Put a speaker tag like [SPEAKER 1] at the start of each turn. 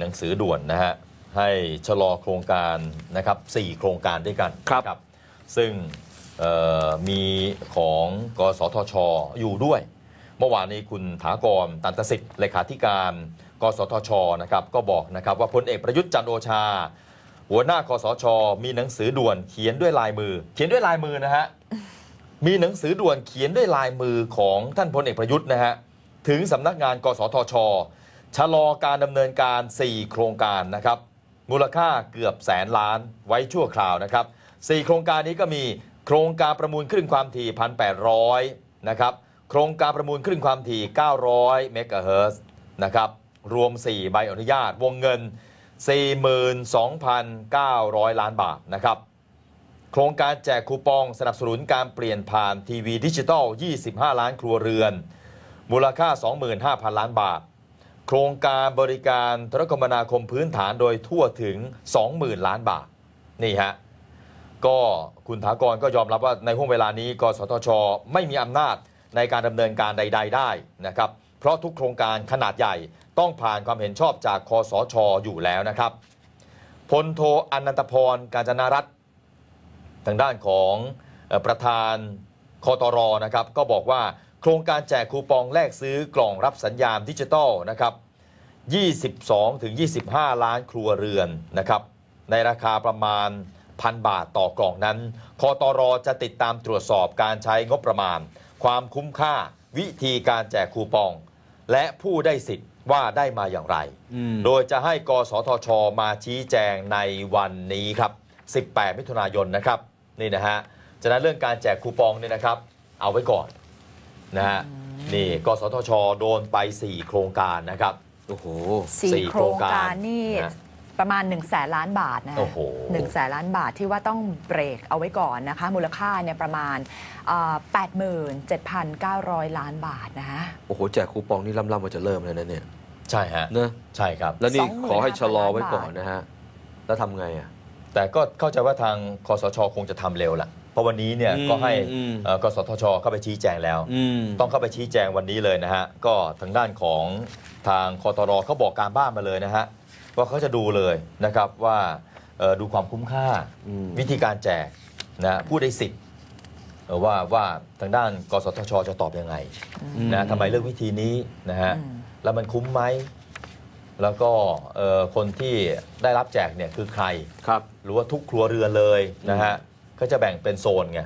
[SPEAKER 1] หนังสือด่วนนะฮะให้ชะลอโครงการนะครับสี่โครงการด้วยกันครับรบซึ่งมีของกสทชออยู่ด้วย เมื่อวานนี้คุณถากรตันตสิทธิ์เลขาธิการ กสทชนะครับก็บอกนะครับว่าพลเอกประยุทธ์จันโอชา หัวหน้าคสชมีหนังสือด่วนเขียนด้วยลายมือเขียนด้วยลายมือนะฮะมีหนังสือด่วนเขียนด้วยลายมือของท่านพลเอกประยุทธ์นะฮะถึงสำนักงานกสทชชะลอการดำเนินการ 4 โครงการนะครับมูลค่าเกือบแสนล้านไว้ชั่วคราวนะครับ4โครงการนี้ก็มีโครงการประมูลขึ้นความถี่ 1,800นะครับโครงการประมูลขึ้นความถี่ 900เมกะเฮิร์ตซ์นะครับรวม 4 ใบอนุญาตวงเงิน 42,900 ล้านบาทนะครับโครงการแจกคูปองสนับสนุนการเปลี่ยนผ่านทีวีดิจิตอล25 ล้านครัวเรือน มูลค่า 25,000 ล้านบาทโครงการบริการโทรคมนาคมพื้นฐานโดยทั่วถึง 20,000 ล้านบาท นี่ฮะ ก็คุณถากรก็ยอมรับว่าในห่วงเวลานี้ กสทช ไม่มีอำนาจในการดำเนินการใด ๆได้นะครับ เพราะทุกโครงการขนาดใหญ่ต้องผ่านความเห็นชอบจากคอสชออยู่แล้วนะครับพลโทอนันตพรกาญจนารัต์ทางด้านของประธานคอตรนะครับ ก็บอกว่าโครงการแจกคูปองแลกซื้อกล่องรับสัญญาณดิจิตอลนะครับ 22-25 ล้านครัวเรือนนะครับ ในราคาประมาณพันบาทต่อกล่องนั้นคอตอรอจะติดตามตรวจสอบการใช้งบประมาณ ความคุ้มค่าวิธีการแจกคูปอง และผู้ได้สิทธิ์ว่าได้มาอย่างไร โดยจะให้กสทช มาชี้แจงในวันนี้ครับ 18 มิถุนายนนะครับ นี่นะฮะจะนั้นเรื่องการแจกคูปองเนี่ยนะครับ เอาไว้ก่อนนะฮะนี่กสทช โดนไป 4 โครงการนะครับโอ้โหสี่โครงการ นี่ ประมาณ1นึ่งแสนล้านบาทนะหนึ่งแสนล้านบาทที่ว่าต้องเบรกเอาไว้ก่อนนะคะมูลค่าเนี่ยประมาณแปดหมื่นเจ็ดพันเก้าร้อยล้านบาทนะฮะโอ้โหแจกคูปองนี่ล่ำๆกว่าจะเริ่มเลยนะเนี่ยใช่ฮะเนอะใช่ครับ แล้วนี่ขอให้ชะลอไว้ก่อนนะฮะแล้วทำไงอ่ะแต่ก็เข้าใจว่าทางคอสชคงจะทำเร็วละเพราะวันนี้เนี่ยก็ให้กสทชเข้าไปชี้แจงแล้ว ต้องเข้าไปชี้แจงวันนี้เลยนะฮะก็ทางด้านของทางคอตรเขาบอกการบ้านมาเลยนะฮะว่าเขาจะดูเลยนะครับว่าดูความคุ้มค่าวิธีการแจกนะผู้ได้สิทธิ์ว่าว่าทางด้านกสทช จะตอบยังไงนะทำไมเลือกวิธีนี้นะฮะแล้วมันคุ้มไหมแล้วก็คนที่ได้รับแจกเนี่ยคือใคร ครับ หรือว่าทุกครัวเรือนเลยนะฮะก็จะแบ่งเป็นโซนไง